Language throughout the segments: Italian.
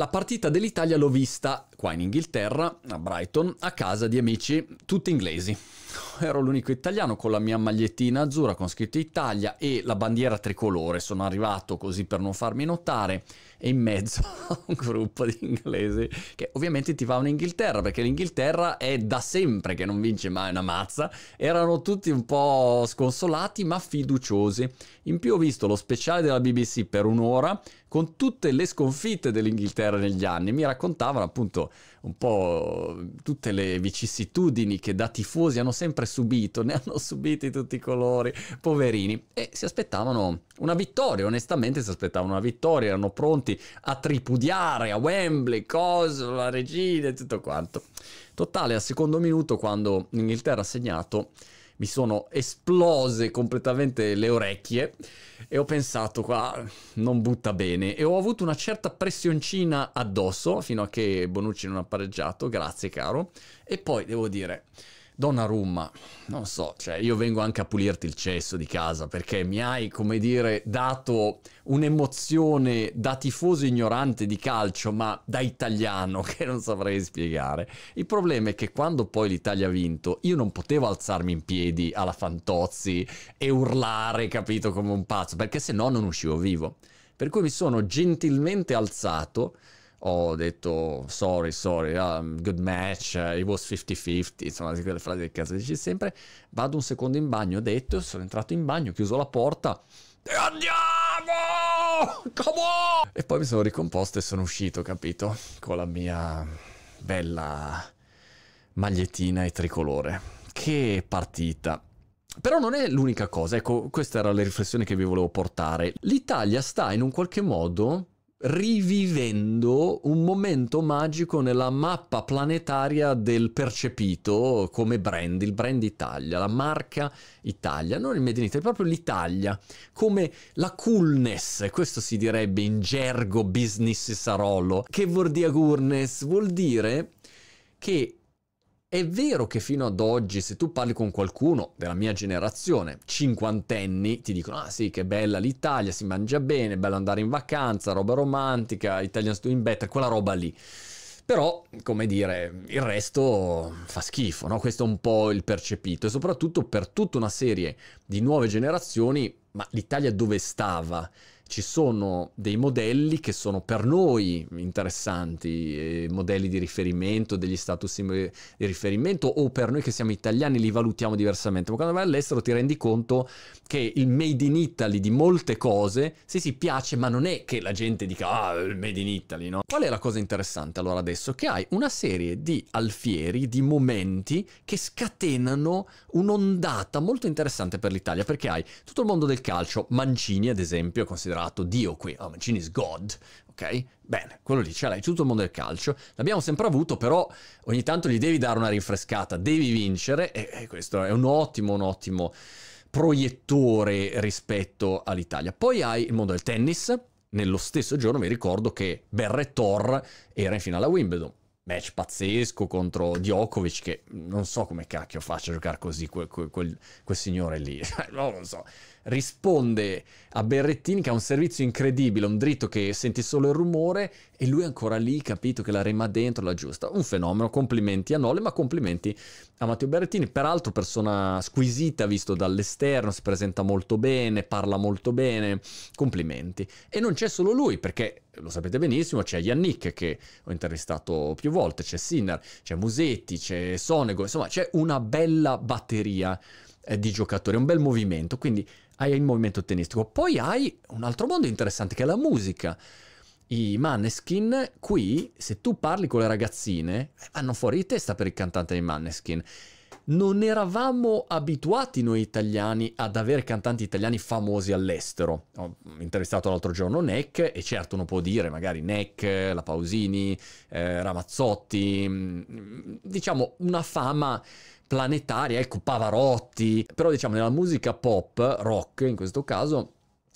la partita dell'Italia l'ho vista qua in Inghilterra, a Brighton, a casa di amici tutti inglesi. Ero l'unico italiano con la mia magliettina azzurra con scritto Italia e la bandiera tricolore. Sono arrivato così per non farmi notare e in mezzo a un gruppo di inglesi che ovviamente ti va in Inghilterra perché l'Inghilterra è da sempre che non vince mai una mazza. Erano tutti un po' sconsolati ma fiduciosi. In più ho visto lo speciale della BBC per un'ora con tutte le sconfitte dell'Inghilterra negli anni. Mi raccontavano appunto un po' tutte le vicissitudini che da tifosi hanno sempre subito, ne hanno subiti tutti i colori, poverini, e si aspettavano una vittoria, onestamente si aspettavano una vittoria, erano pronti a tripudiare a Wembley, cosa, la regina e tutto quanto. Totale al secondo minuto quando l'Inghilterra ha segnato mi sono esplose completamente le orecchie e ho pensato qua non butta bene e ho avuto una certa pressioncina addosso fino a che Bonucci non ha pareggiato, grazie caro, e poi devo dire Donnarumma, non so, cioè io vengo anche a pulirti il cesso di casa perché mi hai, come dire, dato un'emozione da tifoso ignorante di calcio, ma da italiano che non saprei spiegare. Il problema è che quando poi l'Italia ha vinto, io non potevo alzarmi in piedi alla Fantozzi e urlare, capito, come un pazzo, perché se no non uscivo vivo. Per cui mi sono gentilmente alzato ho detto sorry, sorry, um, good match, uh, it was 50-50, insomma, quelle frasi del cazzo dici sempre. Vado un secondo in bagno, ho detto, sono entrato in bagno, ho chiuso la porta e andiamo! Come on! E poi mi sono ricomposto e sono uscito, capito? Con la mia bella magliettina e tricolore. Che partita! Però non è l'unica cosa, ecco, questa era la riflessione che vi volevo portare. L'Italia sta in un qualche modo rivivendo un momento magico nella mappa planetaria del percepito come brand, il brand Italia, la marca Italia, non il Made in Italy, proprio l'Italia, come la coolness, questo si direbbe in gergo business sarolo, che vuol dire coolness? Vuol dire che è vero che fino ad oggi, se tu parli con qualcuno della mia generazione, cinquantenni, ti dicono: Ah sì, che bella l'Italia, si mangia bene, bello andare in vacanza, roba romantica, Italian Doing Better, quella roba lì. Però, come dire, il resto fa schifo, no? Questo è un po' il percepito. E soprattutto per tutta una serie di nuove generazioni, ma l'Italia dove stava? ci sono dei modelli che sono per noi interessanti, eh, modelli di riferimento, degli status di riferimento o per noi che siamo italiani li valutiamo diversamente, ma quando vai all'estero ti rendi conto che il made in Italy di molte cose, sì sì piace, ma non è che la gente dica ah il made in Italy, no? Qual è la cosa interessante allora adesso? Che hai una serie di alfieri, di momenti che scatenano un'ondata molto interessante per l'Italia, perché hai tutto il mondo del calcio, Mancini ad esempio, è considerato considerato Dio qui, oh, Mancini is God, ok? Bene, quello lì ce l'hai, tutto il mondo del calcio, l'abbiamo sempre avuto, però ogni tanto gli devi dare una rinfrescata, devi vincere e, e questo è un ottimo, un ottimo proiettore rispetto all'Italia. Poi hai il mondo del tennis, nello stesso giorno mi ricordo che Berrettor era in finale a Wimbledon, match pazzesco contro Djokovic che non so come cacchio faccia a giocare così quel, quel, quel, quel signore lì, no, non so risponde a Berrettini che ha un servizio incredibile, un dritto che senti solo il rumore e lui è ancora lì, capito che la rema dentro, la giusta. Un fenomeno, complimenti a Nole, ma complimenti a Matteo Berrettini, peraltro persona squisita visto dall'esterno, si presenta molto bene, parla molto bene, complimenti. E non c'è solo lui, perché lo sapete benissimo, c'è Yannick che ho intervistato più volte, c'è Sinner, c'è Musetti, c'è Sonego, insomma c'è una bella batteria eh, di giocatori, un bel movimento, quindi hai il movimento tennistico. Poi hai un altro mondo interessante che è la musica. I Manneskin qui, se tu parli con le ragazzine, vanno fuori di testa per il cantante dei Manneskin non eravamo abituati noi italiani ad avere cantanti italiani famosi all'estero. Ho intervistato l'altro giorno Neck e certo uno può dire magari Neck, La Pausini, eh, Ramazzotti, mm, diciamo una fama planetaria, ecco Pavarotti, però diciamo nella musica pop, rock in questo caso,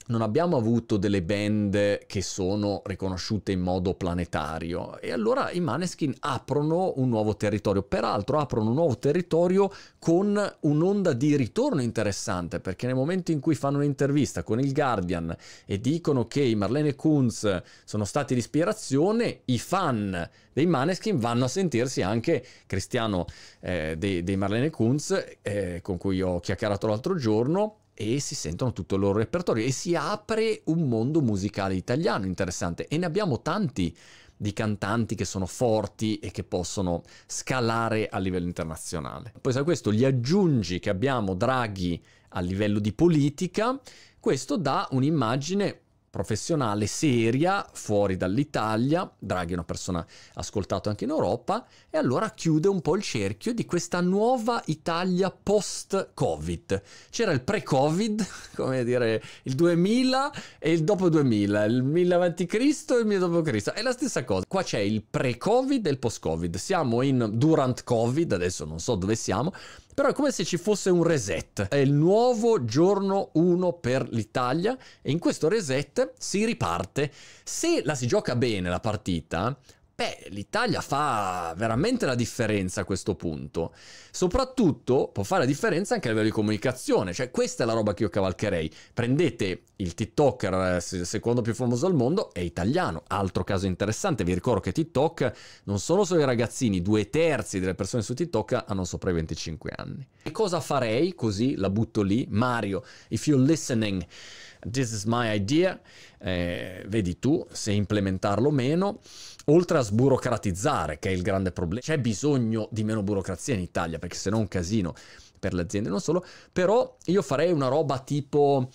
non abbiamo avuto delle band che sono riconosciute in modo planetario e allora i Maneskin aprono un nuovo territorio, peraltro aprono un nuovo territorio con un'onda di ritorno interessante perché nel momento in cui fanno un'intervista con il Guardian e dicono che i Marlene Kunz sono stati l'ispirazione, i fan dei Maneskin vanno a sentirsi anche Cristiano eh, dei, dei, Marlene Kunz eh, con cui ho chiacchierato l'altro giorno e si sentono tutto il loro repertorio e si apre un mondo musicale italiano interessante e ne abbiamo tanti di cantanti che sono forti e che possono scalare a livello internazionale. Poi a questo gli aggiungi che abbiamo Draghi a livello di politica, questo dà un'immagine professionale seria fuori dall'Italia, Draghi è una persona ascoltata anche in Europa, e allora chiude un po' il cerchio di questa nuova Italia post-Covid. C'era il pre-Covid, come dire, il 2000 e il dopo 2000, il 1000 a.C. e il 1000 dopo Cristo. È la stessa cosa, qua c'è il pre-Covid e il post-Covid, siamo in durant-Covid, adesso non so dove siamo, però è come se ci fosse un reset. È il nuovo giorno 1 per l'Italia e in questo reset si riparte. Se la si gioca bene la partita, Beh, l'Italia fa veramente la differenza a questo punto. Soprattutto può fare la differenza anche a livello di comunicazione, cioè questa è la roba che io cavalcherei. Prendete il TikToker eh, secondo più famoso al mondo, è italiano. Altro caso interessante, vi ricordo che TikTok non sono solo i ragazzini, due terzi delle persone su TikTok hanno sopra i 25 anni. E cosa farei? Così la butto lì. Mario, if you're listening this is my idea, eh, vedi tu se implementarlo o meno, oltre a sburocratizzare, che è il grande problema. C'è bisogno di meno burocrazia in Italia, perché se no è un casino per le aziende, non solo, però io farei una roba tipo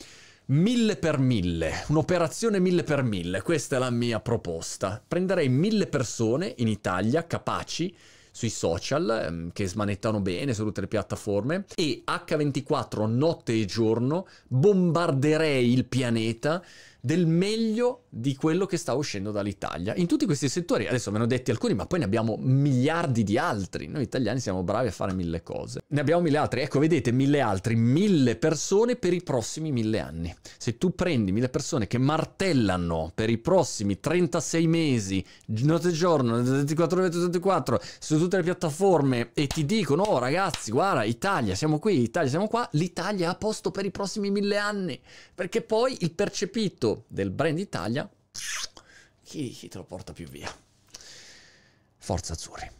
mille per mille, un'operazione mille per mille, questa è la mia proposta. Prenderei mille persone in Italia capaci sui social, ehm, che smanettano bene su tutte le piattaforme, e H24 notte e giorno bombarderei il pianeta del meglio di quello che sta uscendo dall'Italia. In tutti questi settori, adesso ve ne ho detti alcuni, ma poi ne abbiamo miliardi di altri. Noi italiani siamo bravi a fare mille cose. Ne abbiamo mille altri, ecco, vedete, mille altri, mille persone per i prossimi mille anni. Se tu prendi mille persone che martellano per i prossimi 36 mesi, notte e giorno, 24 ore su 24, su tutte le piattaforme e ti dicono, oh ragazzi, guarda, Italia, siamo qui, Italia, siamo qua, l'Italia ha posto per i prossimi mille anni, perché poi il percepito merito del brand Italia, chi, chi te lo porta più via? Forza Azzurri.